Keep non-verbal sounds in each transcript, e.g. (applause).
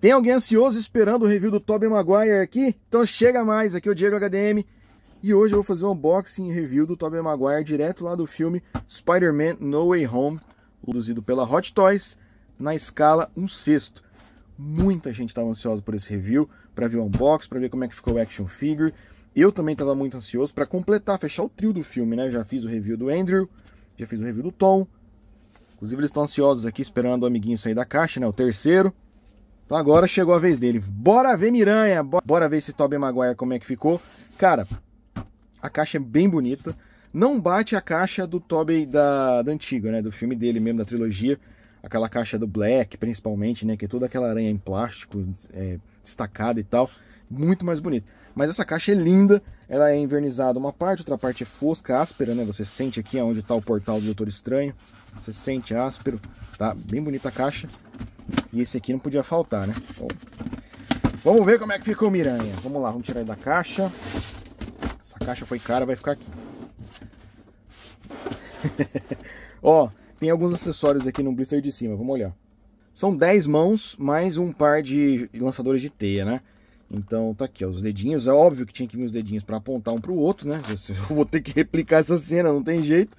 Tem alguém ansioso esperando o review do Tobey Maguire aqui? Então chega mais, aqui é o Diego HDM e hoje eu vou fazer um unboxing e review do Tobey Maguire direto lá do filme Spider-Man No Way Home, produzido pela Hot Toys, na escala 1 sexto. Muita gente estava ansiosa por esse review, para ver o unboxing, para ver como é que ficou o action figure. Eu também estava muito ansioso para completar, fechar o trio do filme, né? Já fiz o review do Andrew, já fiz o review do Tom. Inclusive eles estão ansiosos aqui esperando o amiguinho sair da caixa, né? O terceiro. Então agora chegou a vez dele. Bora ver Miranha, bora ver esse Tobey Maguire como é que ficou. Cara, a caixa é bem bonita. Não bate a caixa do Tobey da, da antiga, né? Do filme dele mesmo, da trilogia. Aquela caixa do Black, principalmente, né? Que é toda aquela aranha em plástico, é, destacada e tal. Muito mais bonita. Mas essa caixa é linda. Ela é envernizada uma parte, outra parte é fosca, áspera, né? Você sente aqui onde está o portal do Doutor Estranho. Você sente áspero, tá? Bem bonita a caixa. E esse aqui não podia faltar, né? Bom, vamos ver como é que ficou o Miranha. Vamos lá, vamos tirar ele da caixa. Essa caixa foi cara, vai ficar aqui. (laughs) Ó, tem alguns acessórios aqui no blister de cima, vamos olhar. São 10 mãos, mais um par de lançadores de teia, né? Então tá aqui, ó, os dedinhos. É óbvio que tinha que vir os dedinhos para apontar um para o outro, né? (laughs) Eu vou ter que replicar essa cena, não tem jeito.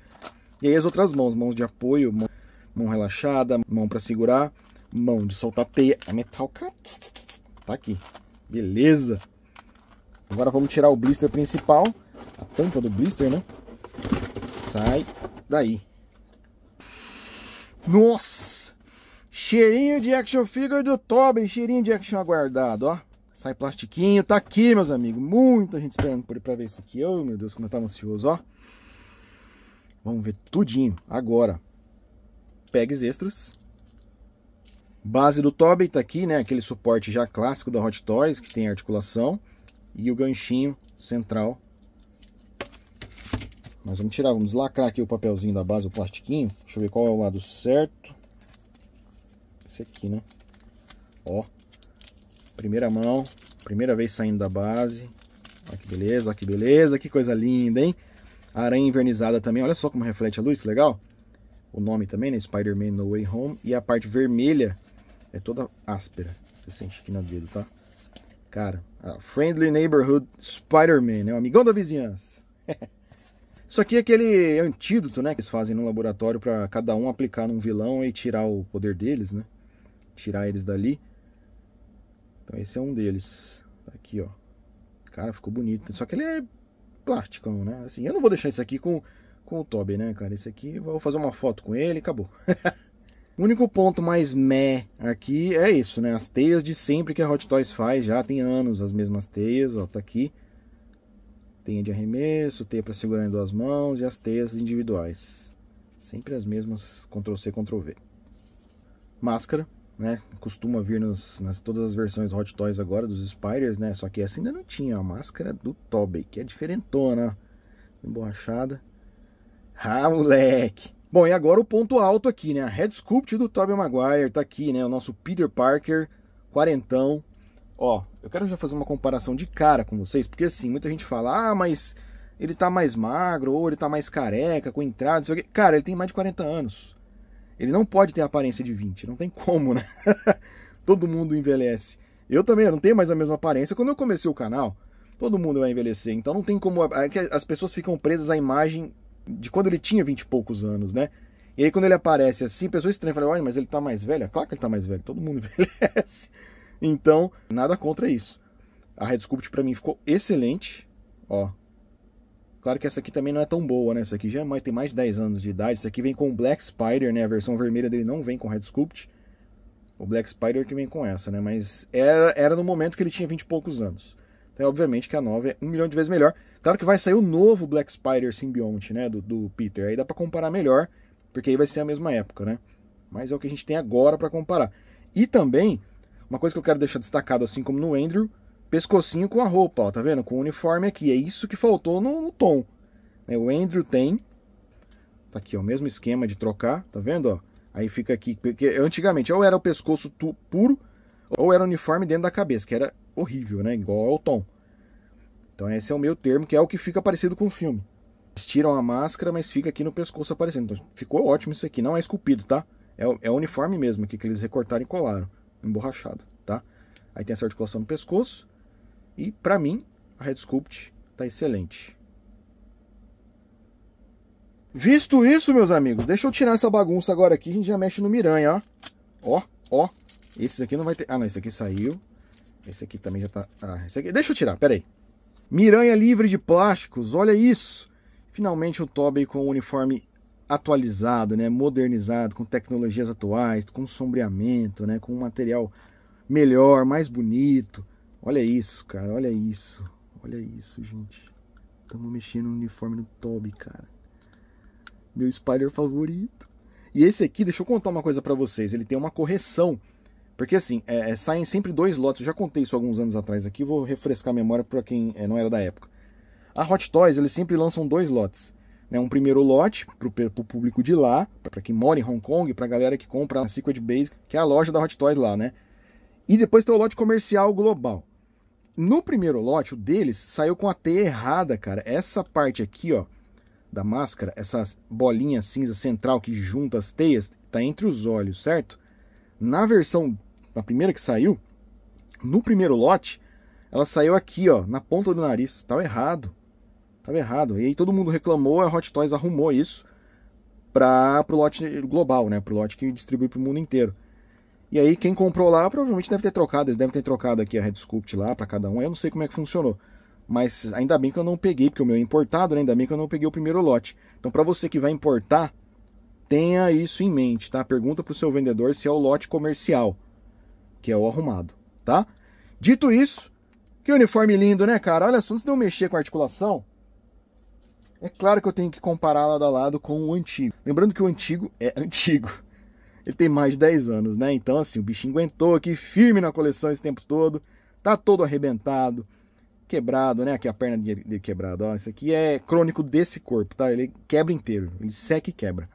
E aí as outras mãos, mãos de apoio, mão, mão relaxada, mão para segurar mão de soltar teia. A metalca tá aqui. Beleza. Agora vamos tirar o blister principal. A tampa do blister, né? Sai daí. Nossa! Cheirinho de action figure do Tobin. Cheirinho de action aguardado, ó. Sai plastiquinho. Tá aqui, meus amigos. Muita gente esperando por ir pra ver isso aqui. Oh, meu Deus, como eu tava ansioso, ó. Vamos ver tudinho agora. Pegs extras. Base do Tobin tá aqui, né? Aquele suporte já clássico da Hot Toys, que tem articulação. E o ganchinho central. Mas vamos tirar, vamos lacrar aqui o papelzinho da base, o plastiquinho. Deixa eu ver qual é o lado certo. Esse aqui, né? Ó. Primeira mão, primeira vez saindo da base. Olha que beleza, olha que beleza, que coisa linda, hein? Aranha envernizada também, olha só como reflete a luz, que legal. O nome também, né? Spider-Man No Way Home. E a parte vermelha é toda áspera. Você sente aqui no dedo, tá? Cara, Friendly Neighborhood Spider-Man, é o amigão da vizinhança. (laughs) Isso aqui é aquele antídoto, né, que eles fazem no laboratório para cada um aplicar num vilão e tirar o poder deles, né? Tirar eles dali. Então esse é um deles. Tá aqui, ó. Cara, ficou bonito. Só que ele é plástico, né? Assim, eu não vou deixar isso aqui com, com o Toby, né, cara? Esse aqui, vou fazer uma foto com ele e acabou. (laughs) O único ponto mais meh aqui é isso, né? As teias de sempre que a Hot Toys faz, já tem anos as mesmas teias, ó, tá aqui. Teia de arremesso, teia para segurar em duas mãos e as teias individuais. Sempre as mesmas, Ctrl-C, Ctrl-V. Máscara, né? Costuma vir nos, nas todas as versões Hot Toys agora, dos Spiders, né? Só que essa ainda não tinha, a máscara do Tobey, que é diferentona, emborrachada. Ah, moleque! Bom, e agora o ponto alto aqui, né? A head sculpt do Tobey Maguire tá aqui, né? O nosso Peter Parker, quarentão. Ó, eu quero já fazer uma comparação de cara com vocês, porque assim, muita gente fala, ah, mas ele tá mais magro, ou ele tá mais careca, com entrada, não sei o quê. Cara, ele tem mais de 40 anos. Ele não pode ter a aparência de 20, não tem como, né? (laughs) Todo mundo envelhece. Eu também, eu não tenho mais a mesma aparência. Quando eu comecei o canal, todo mundo vai envelhecer, então não tem como. É as pessoas ficam presas à imagem de quando ele tinha vinte e poucos anos, né? E aí quando ele aparece assim, pessoa estranha falam: olha, mas ele tá mais velho? É claro que ele tá mais velho, todo mundo (laughs) envelhece. Então, nada contra isso. A Red Sculpt pra mim ficou excelente, ó. Claro que essa aqui também não é tão boa, né? Essa aqui já é mais, tem mais de 10 anos de idade. Essa aqui vem com o Black Spider, né? A versão vermelha dele não vem com Red Sculpt. O Black Spider que vem com essa, né? Mas era, era no momento que ele tinha 20 e poucos anos. Então, obviamente que a nova é um milhão de vezes melhor. Claro que vai sair o novo Black Spider simbionte, né, do, do Peter. Aí dá para comparar melhor, porque aí vai ser a mesma época, né? Mas é o que a gente tem agora para comparar. E também, uma coisa que eu quero deixar destacado, assim como no Andrew, pescocinho com a roupa, ó, tá vendo? Com o uniforme aqui. É isso que faltou no, no tom. Né? O Andrew tem. Tá aqui, ó, o mesmo esquema de trocar, tá vendo? Ó? Aí fica aqui. Porque antigamente, ou era o pescoço tu, puro, ou era o uniforme dentro da cabeça, que era horrível, né? Igual ao tom. Então esse é o meu termo, que é o que fica parecido com o filme. Eles tiram a máscara, mas fica aqui no pescoço aparecendo. Então, ficou ótimo isso aqui, não é esculpido, tá? É, é uniforme mesmo aqui que eles recortaram e colaram, emborrachado, tá? Aí tem essa articulação no pescoço. E para mim, a Red Sculpt tá excelente. Visto isso, meus amigos, deixa eu tirar essa bagunça agora aqui, a gente já mexe no Miranha, ó. Ó, ó. Esse aqui não vai ter... Ah, não, esse aqui saiu. Esse aqui também já tá... Ah, esse aqui... Deixa eu tirar, peraí. Miranha livre de plásticos, olha isso! Finalmente o Tobey com o uniforme atualizado, né, modernizado, com tecnologias atuais, com sombreamento, né, com um material melhor, mais bonito. Olha isso, cara, olha isso. Olha isso, gente. Estamos mexendo no uniforme do Tobey, cara. Meu Spider favorito. E esse aqui, deixa eu contar uma coisa para vocês, ele tem uma correção porque assim, é, é, saem sempre dois lotes, eu já contei isso alguns anos atrás aqui, vou refrescar a memória para quem é, não era da época. A Hot Toys, eles sempre lançam dois lotes. Né? Um primeiro lote para o público de lá, para quem mora em Hong Kong, para a galera que compra a Secret Base, que é a loja da Hot Toys lá, né? E depois tem o lote comercial global. No primeiro lote, o deles saiu com a T errada, cara. Essa parte aqui, ó, da máscara, essa bolinha cinza central que junta as teias, tá entre os olhos, certo? Na versão na primeira que saiu, no primeiro lote, ela saiu aqui, ó, na ponta do nariz. Tava errado. Tava errado. E aí todo mundo reclamou, a Hot Toys arrumou isso para pro lote global, né? Pro lote que distribui pro mundo inteiro. E aí quem comprou lá provavelmente deve ter trocado, eles devem ter trocado aqui a Red Sculpt lá para cada um. Eu não sei como é que funcionou. Mas ainda bem que eu não peguei, porque o meu é importado, né? ainda bem que eu não peguei o primeiro lote. Então para você que vai importar, tenha isso em mente, tá? Pergunta pro seu vendedor se é o lote comercial que é o arrumado, tá? Dito isso, que uniforme lindo, né, cara? Olha só, antes de eu mexer com a articulação, é claro que eu tenho que comparar lado a lado com o antigo. Lembrando que o antigo é (laughs) antigo. Ele tem mais de 10 anos, né? Então, assim, o bichinho aguentou aqui firme na coleção esse tempo todo. Tá todo arrebentado, quebrado, né? Aqui a perna dele quebrada, ó. Isso aqui é crônico desse corpo, tá? Ele quebra inteiro, ele seca e quebra.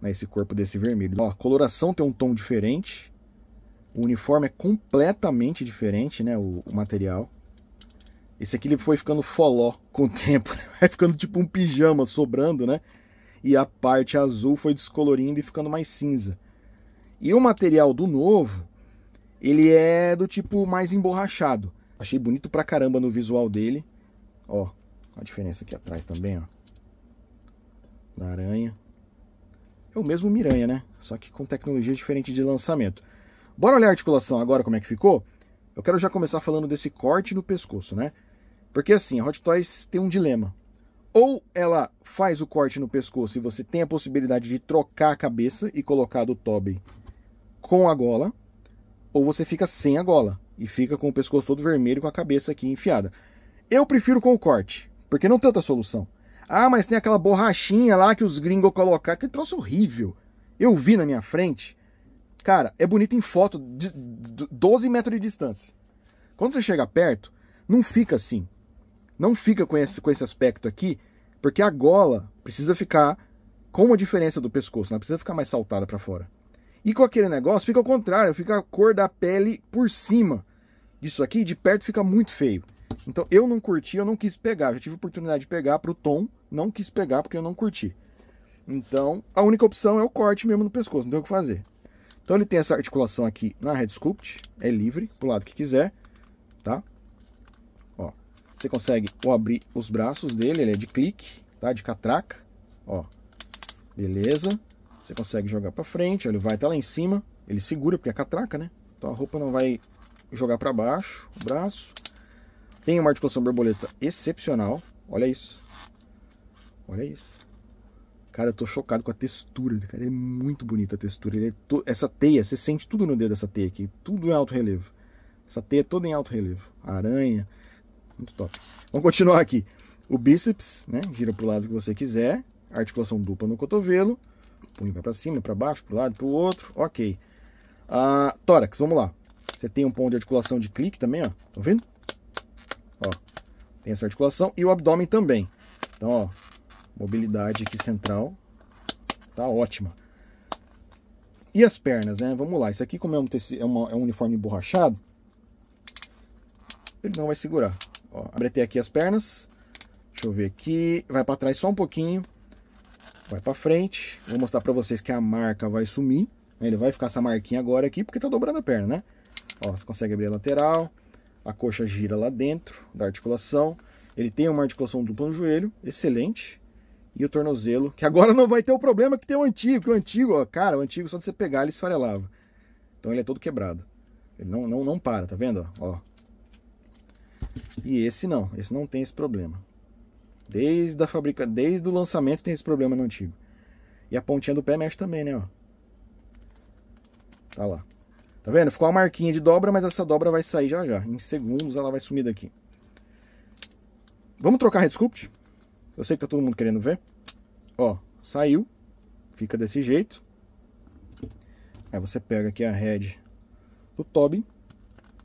Né? Esse corpo desse vermelho. Ó, a coloração tem um tom diferente. O uniforme é completamente diferente, né? O, o material. Esse aqui ele foi ficando foló com o (laughs) tempo, né? vai ficando tipo um pijama sobrando, né? E a parte azul foi descolorindo e ficando mais cinza. E o material do novo, ele é do tipo mais emborrachado. Achei bonito pra caramba no visual dele. Ó, a diferença aqui atrás também, ó. Da aranha. É o mesmo Miranha, né? Só que com tecnologia diferente de lançamento. Bora olhar a articulação agora como é que ficou? Eu quero já começar falando desse corte no pescoço, né? Porque assim, a Hot Toys tem um dilema. Ou ela faz o corte no pescoço e você tem a possibilidade de trocar a cabeça e colocar do Toby com a gola, ou você fica sem a gola e fica com o pescoço todo vermelho com a cabeça aqui enfiada. Eu prefiro com o corte, porque não tem outra solução. Ah, mas tem aquela borrachinha lá que os gringos colocaram, que troço horrível. Eu vi na minha frente Cara, é bonito em foto de 12 metros de distância. Quando você chega perto, não fica assim. Não fica com esse, com esse aspecto aqui, porque a gola precisa ficar com a diferença do pescoço, não precisa ficar mais saltada para fora. E com aquele negócio fica ao contrário, fica a cor da pele por cima. disso aqui de perto fica muito feio. Então eu não curti, eu não quis pegar. já tive oportunidade de pegar para o tom, não quis pegar porque eu não curti. Então a única opção é o corte mesmo no pescoço, não tem o que fazer. Então ele tem essa articulação aqui na Red Sculpt, é livre pro lado que quiser, tá? Ó, você consegue ou abrir os braços dele, ele é de clique, tá? De catraca, ó, beleza? Você consegue jogar para frente, ele vai até lá em cima, ele segura porque é catraca, né? Então a roupa não vai jogar para baixo, o braço. Tem uma articulação borboleta excepcional, olha isso, olha isso. Cara, eu tô chocado com a textura, cara, é muito bonita a textura. É to... Essa teia, você sente tudo no dedo dessa teia aqui, tudo em alto relevo. Essa teia é toda em alto relevo, aranha, muito top. Vamos continuar aqui. O bíceps, né, gira pro lado que você quiser, articulação dupla no cotovelo, Põe vai para cima, para baixo, pro lado, pro outro, ok. Ah, tórax, vamos lá. Você tem um ponto de articulação de clique também, ó, tá vendo? Ó, tem essa articulação e o abdômen também. Então, ó, Mobilidade aqui central. Tá ótima. E as pernas, né? Vamos lá. Isso aqui, como é um, tecido, é, uma, é um uniforme emborrachado, ele não vai segurar. Ó, abretei aqui as pernas. Deixa eu ver aqui. Vai para trás só um pouquinho. Vai para frente. Vou mostrar para vocês que a marca vai sumir. Né? Ele vai ficar essa marquinha agora aqui, porque tá dobrando a perna, né? Ó, você consegue abrir a lateral. A coxa gira lá dentro da articulação. Ele tem uma articulação dupla no joelho. Excelente e o tornozelo, que agora não vai ter o problema que tem o antigo, que o antigo, ó, cara, o antigo só de você pegar ele esfarelava. Então ele é todo quebrado. Ele não, não, não para, tá vendo? Ó. E esse não, esse não tem esse problema. Desde a fabrica, desde o lançamento tem esse problema no antigo. E a pontinha do pé mexe também, né, ó. Tá lá. Tá vendo? Ficou uma marquinha de dobra, mas essa dobra vai sair já já. Em segundos ela vai sumir daqui. Vamos trocar a Red sculpt? Eu sei que tá todo mundo querendo ver. Ó, saiu. Fica desse jeito. Aí você pega aqui a head do Tobin.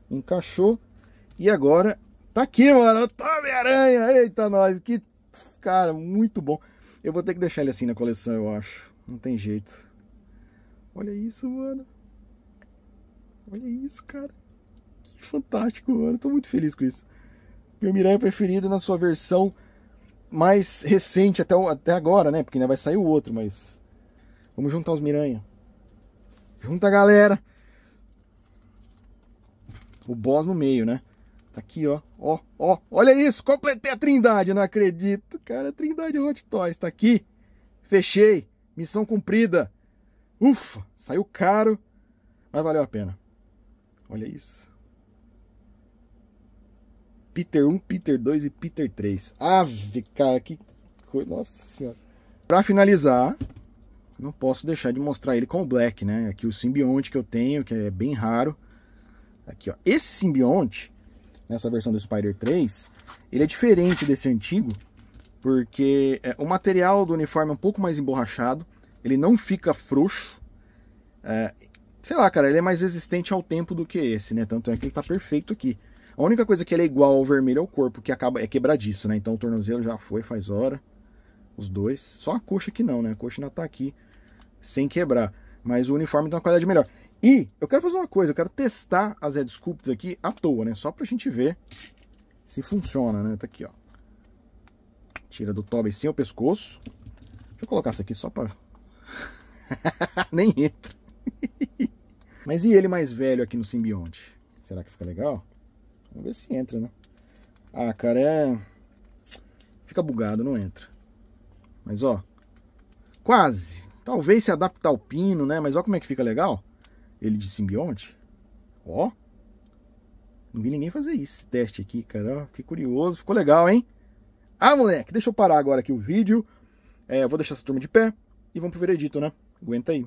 Encaixou. E agora tá aqui, mano. Tobin Aranha. Eita, nós. Que cara, muito bom. Eu vou ter que deixar ele assim na coleção, eu acho. Não tem jeito. Olha isso, mano. Olha isso, cara. Que fantástico, mano. Tô muito feliz com isso. Meu Miranha preferido na sua versão mais recente até, até agora, né? Porque ainda vai sair o outro, mas. Vamos juntar os Miranha. Junta a galera. O boss no meio, né? Tá aqui, ó. Ó, ó. Olha isso. Completei a Trindade. Não acredito. Cara, Trindade é Hot Toys. Tá aqui. Fechei. Missão cumprida. Ufa. Saiu caro. Mas valeu a pena. Olha isso. Peter 1, Peter 2 e Peter 3. Ave, cara, que coisa. Nossa senhora. Pra finalizar, não posso deixar de mostrar ele com o Black, né? Aqui o simbionte que eu tenho, que é bem raro. Aqui, ó. Esse simbionte, nessa versão do Spider 3, ele é diferente desse antigo, porque é, o material do uniforme é um pouco mais emborrachado, ele não fica frouxo. É, sei lá, cara, ele é mais resistente ao tempo do que esse, né? Tanto é que ele tá perfeito aqui. A única coisa que ele é igual ao vermelho é o corpo, que acaba é quebradiço, né? Então o tornozelo já foi faz hora. Os dois. Só a coxa que não, né? A coxa ainda tá aqui sem quebrar. Mas o uniforme tem uma qualidade melhor. E eu quero fazer uma coisa, eu quero testar as head sculpts aqui à toa, né? Só pra gente ver se funciona, né? Tá aqui, ó. Tira do Toby sem o pescoço. Deixa eu colocar isso aqui só pra... (laughs) Nem entra. (laughs) Mas e ele mais velho aqui no simbionte? Será que fica legal? Vamos ver se entra, né? Ah, cara, é... Fica bugado, não entra. Mas, ó, quase. Talvez se adaptar ao pino, né? Mas ó como é que fica legal. Ele de simbionte. Ó. Não vi ninguém fazer isso, esse teste aqui, cara. que fiquei curioso. Ficou legal, hein? Ah, moleque, deixa eu parar agora aqui o vídeo. É, eu vou deixar essa turma de pé e vamos pro veredito, né? Aguenta aí.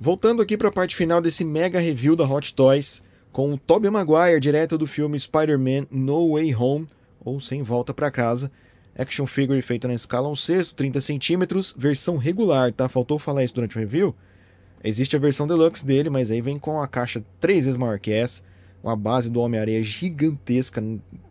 Voltando aqui para a parte final desse mega review da Hot Toys, com o Tobey Maguire, direto do filme Spider-Man No Way Home, ou Sem Volta para Casa. Action figure feita na escala 1 sexto, 30 centímetros, versão regular, tá? Faltou falar isso durante o review. Existe a versão deluxe dele, mas aí vem com a caixa três vezes maior que essa, uma base do Homem-Aranha gigantesca,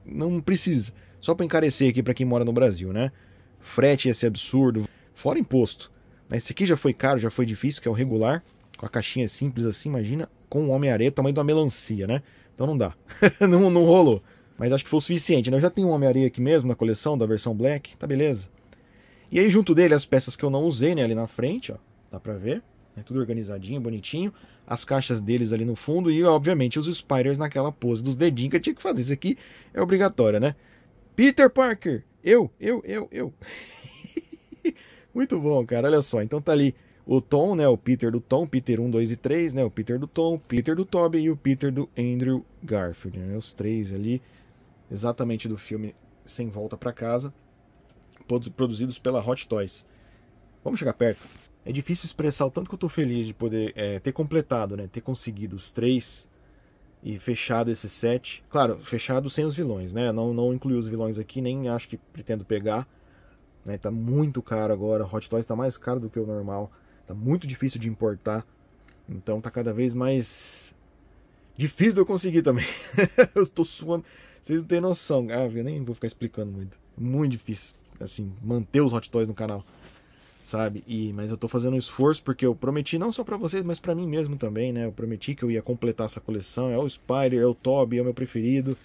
não precisa. Só para encarecer aqui para quem mora no Brasil, né? Frete ia ser absurdo, fora imposto. Esse aqui já foi caro, já foi difícil, que é o regular, com a caixinha simples assim, imagina com o homem do tamanho de uma melancia, né? Então não dá. (laughs) não, não rolou. Mas acho que foi o suficiente, né? Eu já tenho um homem areia aqui mesmo na coleção, da versão Black, tá beleza. E aí junto dele as peças que eu não usei, né, ali na frente, ó, dá pra ver. É tudo organizadinho, bonitinho. As caixas deles ali no fundo e, obviamente, os Spiders naquela pose dos dedinhos que eu tinha que fazer. Isso aqui é obrigatório, né? Peter Parker! Eu, eu, eu, eu. (laughs) Muito bom, cara. Olha só. Então tá ali o Tom, né, o Peter do Tom, Peter 1, 2 e 3, né, o Peter do Tom, Peter do Toby e o Peter do Andrew Garfield, né, os três ali, exatamente do filme Sem Volta para Casa, produzidos pela Hot Toys. Vamos chegar perto. É difícil expressar o tanto que eu tô feliz de poder é, ter completado, né, ter conseguido os três e fechado esse set. Claro, fechado sem os vilões, né, não, não incluí os vilões aqui, nem acho que pretendo pegar, né, tá muito caro agora, Hot Toys tá mais caro do que o normal, Tá muito difícil de importar. Então tá cada vez mais difícil de eu conseguir também. (laughs) eu tô suando. Vocês não têm noção. Ah, eu nem vou ficar explicando muito. Muito difícil, assim, manter os hot toys no canal. Sabe? E, mas eu tô fazendo um esforço porque eu prometi não só para vocês, mas para mim mesmo também, né? Eu prometi que eu ia completar essa coleção. É o Spider, é o Toby, é o meu preferido.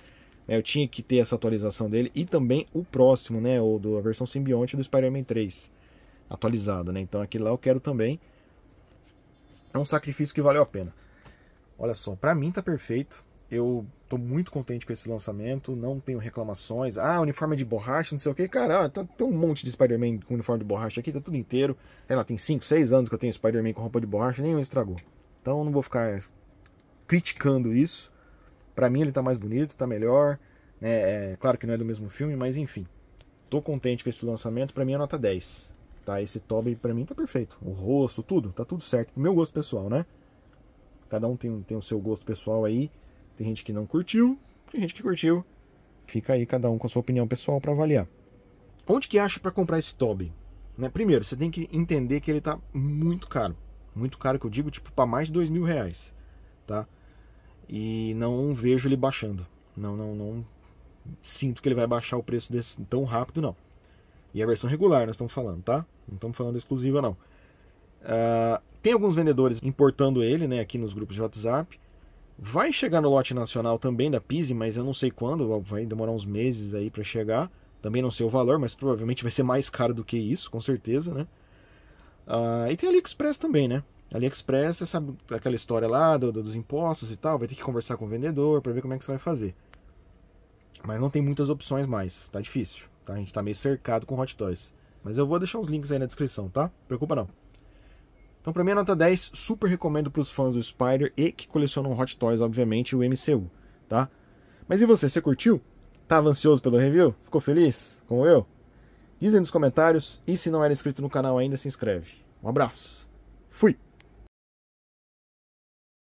É, eu tinha que ter essa atualização dele e também o próximo, né? O da versão simbionte do Spider-Man 3 atualizado, né? Então aquele lá eu quero também. É um sacrifício que valeu a pena. Olha só, para mim tá perfeito. Eu tô muito contente com esse lançamento, não tenho reclamações. Ah, uniforme de borracha, não sei o que. Cara, ah, tá, tem um monte de Spider-Man com uniforme de borracha aqui, tá tudo inteiro. Ela tem 5, 6 anos que eu tenho Spider-Man com roupa de borracha, nenhum estragou. Então eu não vou ficar é, criticando isso. Para mim ele tá mais bonito, tá melhor. Né? É, claro que não é do mesmo filme, mas enfim. Tô contente com esse lançamento, para mim é nota 10. Tá, esse Toby para mim tá perfeito. O rosto, tudo, tá tudo certo. Meu gosto pessoal, né? Cada um tem, tem o seu gosto pessoal aí. Tem gente que não curtiu, tem gente que curtiu. Fica aí cada um com a sua opinião pessoal para avaliar. Onde que acha para comprar esse Toby? Né? Primeiro, você tem que entender que ele tá muito caro. Muito caro que eu digo, tipo, para mais de dois mil reais. Tá? E não vejo ele baixando. Não, não, não sinto que ele vai baixar o preço desse tão rápido, não. E a versão regular nós estamos falando, tá? Não estamos falando exclusiva, não. Uh, tem alguns vendedores importando ele, né, aqui nos grupos de WhatsApp. Vai chegar no lote nacional também da Pise, mas eu não sei quando, vai demorar uns meses aí para chegar. Também não sei o valor, mas provavelmente vai ser mais caro do que isso, com certeza, né? Uh, e tem AliExpress também, né? AliExpress, você sabe aquela história lá do, do, dos impostos e tal, vai ter que conversar com o vendedor para ver como é que você vai fazer. Mas não tem muitas opções mais, tá difícil. Tá? A gente tá meio cercado com hot toys. Mas eu vou deixar os links aí na descrição, tá? Não preocupa não. Então pra mim a nota 10, super recomendo para os fãs do Spider e que colecionam Hot Toys, obviamente, o MCU, tá? Mas e você, você curtiu? Tava ansioso pelo review? Ficou feliz? Como eu? Diz aí nos comentários e se não era inscrito no canal ainda, se inscreve. Um abraço. Fui!